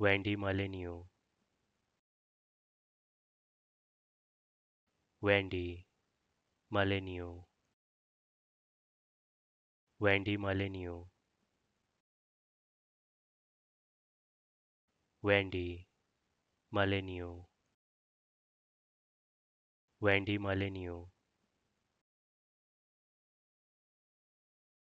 Wendy Molyneux. Wendy Molyneux. Wendy Molyneux. Wendy Molyneux. Wendy Molyneux.